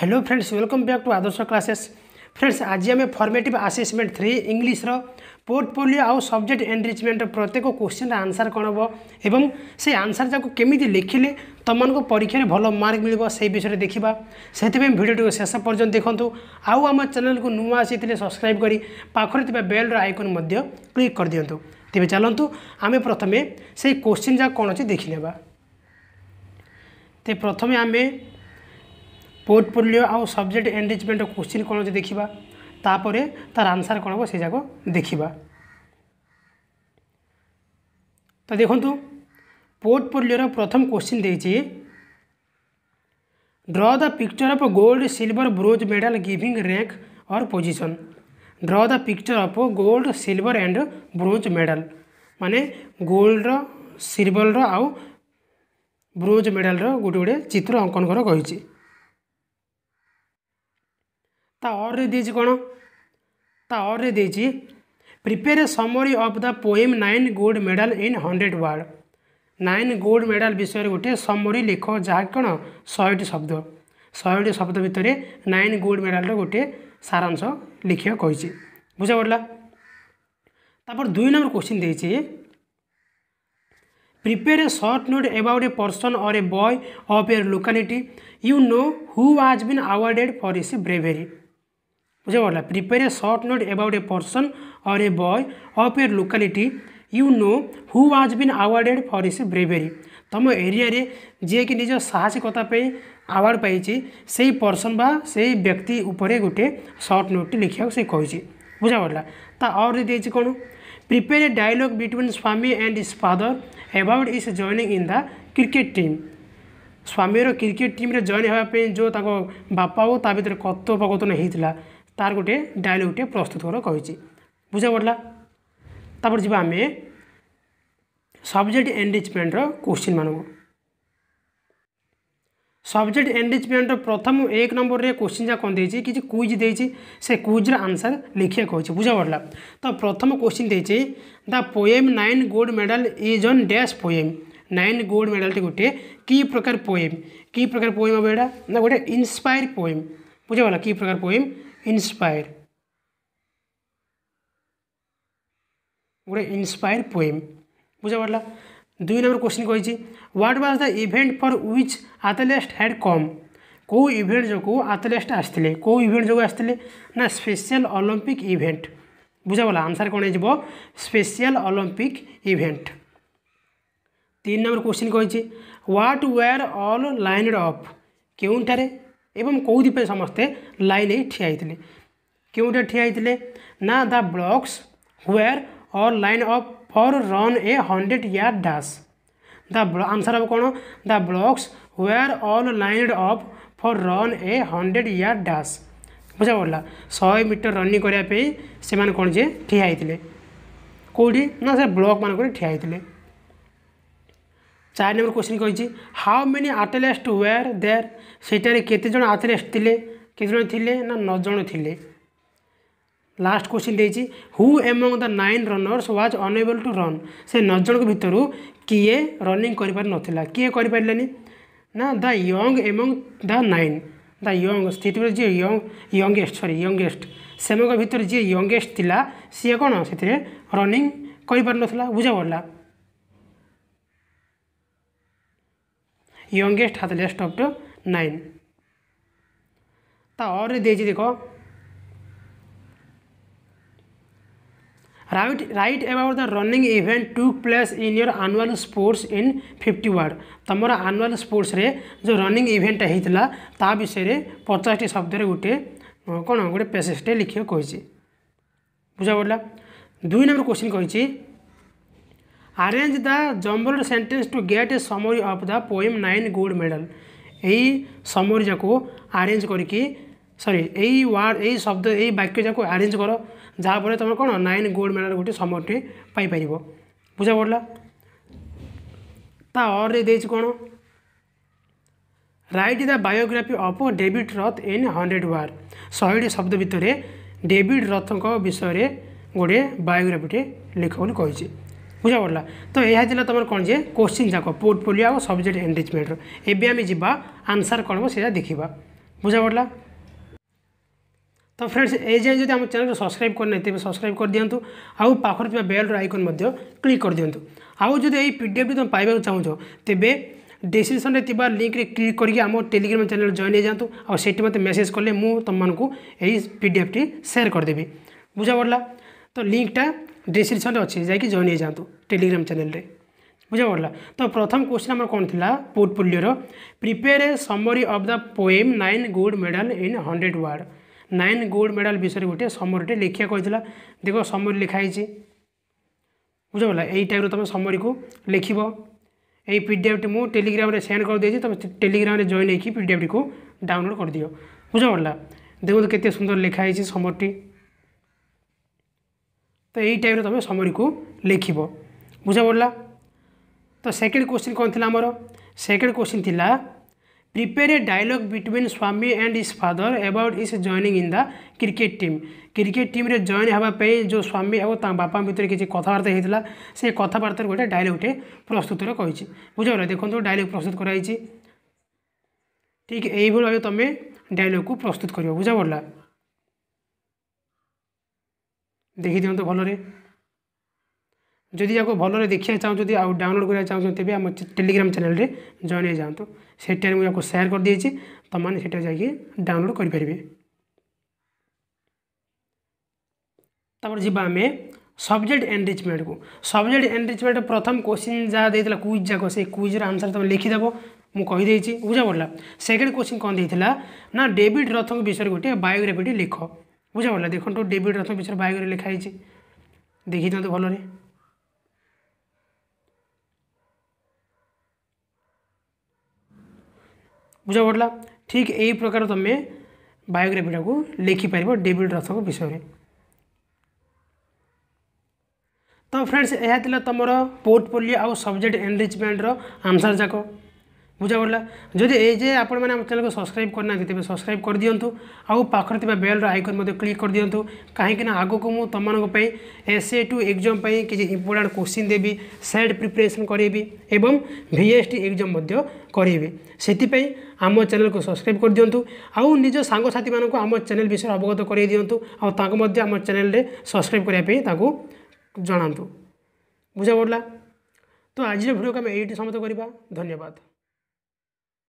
hello friends welcome back to Adarsh classes friends आज आम formative assessment three English portfolio आउ subject enrichment प्रत्येक question answer कौन हे एवं से आंसर जाक केमी लिखिले तुमको परीक्षा में भल मार्क मिल विषय देखा से भिडियो शेष पर्यटन देखूँ आउ आम चेल को नुआ आसी सब्सक्राइब कर पाखे बेल्र आइकन क्लिक कर दिंतु तेज चलतु आम प्रथम से क्वेश्चन जाक कौन अच्छे देखने ते प्रथम आमें पोर्टफोलियो आउ सब्जेक्ट एनरीचमेंट क्वेश्चन कौन अच्छे देखा तापर तार आंसर कौन से जाक देखा तो देखु पोर्टफोलियो प्रथम क्वेश्चन देखिए draw the picture of gold silver bronze medal giving rank और position draw the picture of gold silver and bronze medal माने गोल्ड सिल्वर रो ब्रोज मेडल रो गोटे गोटे चित्र अंकन कर कही তা অর্ডার দিয়েছি কোণ তা অর্ডার দিয়েছি prepare a summary of the poem nine gold medal in hundred word nine gold medal বিষয়ের গোটিয়ে সমরি লেখ যা কোণ শহেটি শব্দ শহেটি শব্দ ভিতরে নাইন গোল্ড মেডালর গোটিয়ে সারাংশ লিখিয়া কইছি বুঝা পড়লা তারপর দুই নম্বর কোশ্চিন দিয়েছি prepare a short note about a person or a boy of your locality you know who has been awarded for his bravery मुझे बोला prepare a short note about a person और a boy of your locality you know who was been awarded for his bravery तुम area जी कि निज साहसिकता award पाई से person बा से व्यक्ति गोटे सर्ट नोट लिखा से कही बुझा पड़ा ता और दे कौन prepare a dialogue between Swami and his father about his joining in the cricket team Swami cricket team रे जॉइन होगा जो बापा हो ता भितर कतोपकथन होता तार गोटे डायलग टे प्रस्तुत हो रही बुझा पड़ा तापर जी आम सब्जेक्ट एंडेजमेंटर क्वेश्चन मानव सब्जेक्ट एंडेजमेंटर प्रथम एक नंबर रे क्वेश्चन जहाँ कौन देखिए किसी क्विज से क्विज्र आंसर लिखिया कह बुझा पड़ा तो प्रथम क्वेश्चन देखिए the poem nine gold medal is an dash poem nine gold medal टी गोटे कि प्रकार पोएम कि प्रकार पोएम हम यहाँ ना गोटे इन्स्पायर पोएम बुझा पड़ा कि प्रकार पोएम इंस्पायर गोटे इन्स्पायर पोएम बुझा पड़ा दुई नंबर क्वेश्चन कही what was the event for which athletes had come कौ इवेंट जो आथलेस्ट आसते कौ इवेंट जो आसते ना स्पेशल ओलंपिक बुझा पड़ा आंसर कौन हो स्पेशल ओलंपिक इवेंट तीन नंबर क्वेश्चन कही what were all line of क्यों ଏବଂ କେଉଁଥିପାଇଁ ସମସ୍ତେ ଲାଇନ୍ ହେଇ ଠିଆ ହେଇଥିଲେ କେଉଁଟା ଠିଆ ହେଇଥିଲେ ନା the blocks where are line of for run a hundred yard dash the answer ହେବ କ'ଣ the blocks where all line of for run a hundred yard dash ବୁଝାପଡ଼ିଲା ଶହେ ମିଟର ରନିଂ କରିବା ପାଇଁ ସେମାନେ କ'ଣ ଯେ ଠିଆ ହେଇଥିଲେ କେଉଁଠି ନା ସେ ବ୍ଲକ୍ ମାନଙ୍କରେ ଠିଆ ହେଇଥିଲେ ଚାରି ନମ୍ବର କ୍ୱେଶ୍ଚିନ୍ କହିଛି how many athlete were there ସେଇଟାରେ କେତେଜଣ ଆଥଲେଟ୍ ଥିଲେ କେତେଜଣ ଥିଲେ ନା ନଅ ଜଣ ଥିଲେ ଲାଷ୍ଟ କ୍ୱେଶ୍ଚିନ୍ ଦେଇଛି who among the nine runners was unable to run ସେ ନଅ ଜଣଙ୍କ ଭିତରୁ କିଏ ରନିଂ କରିପାରି ନଥିଲା କିଏ କରିପାରିଲାନି ନା the young among the nine the young ସେଥିରେ ଯିଏ ୟଙ୍ଗ ୟଙ୍ଗେଷ୍ଟ ସରି ୟଙ୍ଗେଷ୍ଟ ସେମାନଙ୍କ ଭିତରେ ଯିଏ ୟଙ୍ଗେଷ୍ଟ ଥିଲା ସିଏ କ'ଣ ସେଥିରେ ରନିଂ କରିପାରୁନଥିଲା ବୁଝା ପଡ଼ିଲା यंगेस्ट हाथ लेस्ट अप टू नाइन और देख write write about the running event to place in your annual sports in fifty word तुम आनुआल स्पोर्टस जो रनिंग इवेंट होता ता विषय पचास शब्द गोटे कौन गोटे पेसेजटे लिखे कही बुझा पड़ा दुई नंबर क्वेश्चन कही arrange the jumbled sentence to get a summary of the poem 9 gold medal এই সমরি যাকু আরেঞ্জ করিকি সরি এই ওয়ার্ড এই শব্দ এই বাক্য যাকু আরেঞ্জ কর যাহাফলে তুমি কোণ নাইন গোল্ড মেডাল গোটে সমরটি পাইপার বুঝা পড়লা তা অর্ডে দিয়েছি কোণ write the biography of David Roth in hundred word শহেটি শব্দ ভিতরে ডেভিড রথঙ্ক বিষয়ে গোটে বায়োগ্রাফিটি লেখ বলে কী बुझा पड़ा तो यह तुम कौन जे क्वेश्चन जाक पोर्टफोलियो और सब्जेक्ट एनरीचमेंटर एवं आम जा आंसर कौन से देखा बुझा पड़ा तो फ्रेंड्स ए जाए जब आम चैनल सब्सक्राइब करना तेज सब्सक्राइब कर दिंतु आउ पाखर थी बेल आइकन क्लिक कर दिंतु आउ जो यही पी डीएफ तुम पाइबा चाहो तेज डिस्क्रिप्स में लिंक में क्लिक करके आम टेलीग्राम चैनल जॉइन हो जातु आठ मत मेसेज कले मुझे यही पी डीएफ टी सेयर करदेवि बुझा पड़ा तो लिंकटा ଡେସ୍କ୍ରିପ୍ସନ୍ରେ ଅଛି ଯାଇକି ଜଏନ୍ ହୋଇଯାଆନ୍ତୁ ଟେଲିଗ୍ରାମ୍ ଚ୍ୟାନେଲ୍ରେ ବୁଝାପଡ଼ିଲା ତ ପ୍ରଥମ କ୍ୱେଶ୍ଚିନ୍ ଆମର କ'ଣ ଥିଲା ପୋର୍ଟଫୋଲିଓର prepare a summary of the poem nine gold medal in hundred word nine gold medal ବିଷୟରେ ଗୋଟିଏ ସମରିଟେ ଲେଖିବାକୁ କହିଥିଲା ଦେଖ ସମରି ଲେଖା ହେଇଛି ବୁଝିପାରିଲା ଏଇ ଟାଇପ୍ର ତୁମେ ସମରିକୁ ଲେଖିବ ଏଇ ପି ଡି ଏଫ୍ଟି ମୁଁ ଟେଲିଗ୍ରାମରେ ସେଣ୍ଡ କରିଦେଇଛି ତୁମେ ଟେଲିଗ୍ରାମରେ ଜଏନ୍ ହେଇକି ପି ଡି ଏଫ୍ଟିକୁ ଡାଉନଲୋଡ଼୍ କରିଦିଅ ବୁଝିପାରିଲା ଦେଖନ୍ତୁ କେତେ ସୁନ୍ଦର ଲେଖା ହେଇଛି ସମରଟି ତ ଏଇ ଟାଇପ୍ର ତୁମେ ସମରୀକୁ ଲେଖିବ ବୁଝା ପଡ଼ିଲା ତ ସେକେଣ୍ଡ କ୍ୱେଶ୍ଚିନ୍ କ'ଣ ଥିଲା ଆମର ସେକେଣ୍ଡ କ୍ୱେଶ୍ଚିନ୍ ଥିଲା prepare a dialogue between Swami and his father about his joining in the cricket team cricket ଟିମ୍ରେ ଜଏନ୍ ହେବା ପାଇଁ ଯେଉଁ ସ୍ୱାମୀ ଆଉ ତାଙ୍କ ବାପା ଭିତରେ କିଛି କଥାବାର୍ତ୍ତା ହୋଇଥିଲା ସେ କଥାବାର୍ତ୍ତାରେ ଗୋଟେ ଡାଇଲଗ୍ଟେ ପ୍ରସ୍ତୁତର କହିଛି ବୁଝିପାରିଲ ଦେଖନ୍ତୁ ଡାଇଲଗ୍ ପ୍ରସ୍ତୁତ କରାଯାଇଛି ঠিক এইভাবে তুমি ডায়লগু প্রস্তুত করব বুঝা পড়লা देखी दिखाँ भलि जदि आपको भल देखा चाहूँ आउ डाउनलोड करा चाहूँ तेज आम टेलीग्राम चैनल रे हो तो तो जाए से आपको शेयर कर दीजिए तो से डाउनलोड करेंगे तपर जामे सब्जेक्ट एनरीचमेंट को सब्जेक्ट एनरीचमेंट प्रथम क्वेश्चन जहाँ देता क्विज जाक से क्विज्र आंसर तुम लिखिदेव मुझे बुझा पड़ा सेकेंड क्वेश्चन कौन देना ना डेविड रथ विषय गोटे बायोग्राफी लिख बुझा पड़ा देखो डेविड रथ विषय बायोग्राफी लिखाई देखी था भल बुझा पड़ा ठीक यही प्रकार तुम बायोग्राफी को लेखिपार डेविड रथ विषय तो फ्रेंड्स यह तुम पोर्टफोलियो आ सब्जेक्ट एनरीचमेंटर रनसर जाक ବୁଝା ପଡ଼ିଲା ଯଦି ଏ ଯେ ଆପଣମାନେ ଆମ ଚ୍ୟାନେଲ୍କୁ ସବସ୍କ୍ରାଇବ୍ କରିନାହାନ୍ତି ତେବେ ସବସ୍କ୍ରାଇବ୍ କରିଦିଅନ୍ତୁ ଆଉ ପାଖରେ ଥିବା ବେଲ୍ର ଆଇକନ୍ ମଧ୍ୟ କ୍ଲିକ୍ କରିଦିଅନ୍ତୁ କାହିଁକିନା ଆଗକୁ ମୁଁ ତୁମମାନଙ୍କ ପାଇଁ ଏସ୍ ଏ ଟୁ ଏକ୍ଜାମ୍ ପାଇଁ କିଛି ଇମ୍ପୋର୍ଟାଣ୍ଟ କୋଶ୍ଚିନ୍ ଦେବି ସେଟ୍ ପ୍ରିପାରେସନ୍ କରାଇବି ଏବଂ ଭି ଏସ୍ ଟି ଏକ୍ଜାମ୍ ମଧ୍ୟ କରାଇବି ସେଥିପାଇଁ ଆମ ଚ୍ୟାନେଲ୍କୁ ସବସ୍କ୍ରାଇବ୍ କରିଦିଅନ୍ତୁ ଆଉ ନିଜ ସାଙ୍ଗସାଥିମାନଙ୍କୁ ଆମ ଚ୍ୟାନେଲ୍ ବିଷୟରେ ଅବଗତ କରାଇ ଦିଅନ୍ତୁ ଆଉ ତାଙ୍କୁ ମଧ୍ୟ ଆମ ଚ୍ୟାନେଲ୍ରେ ସବସ୍କ୍ରାଇବ୍ କରିବା ପାଇଁ ତାଙ୍କୁ ଜଣାନ୍ତୁ ବୁଝା ପଡ଼ିଲା ତ ଆଜିର ଭିଡ଼ିଓକୁ ଆମେ ଏଇଠି ସମାପ୍ତ କରିବା ଧନ୍ୟବାଦ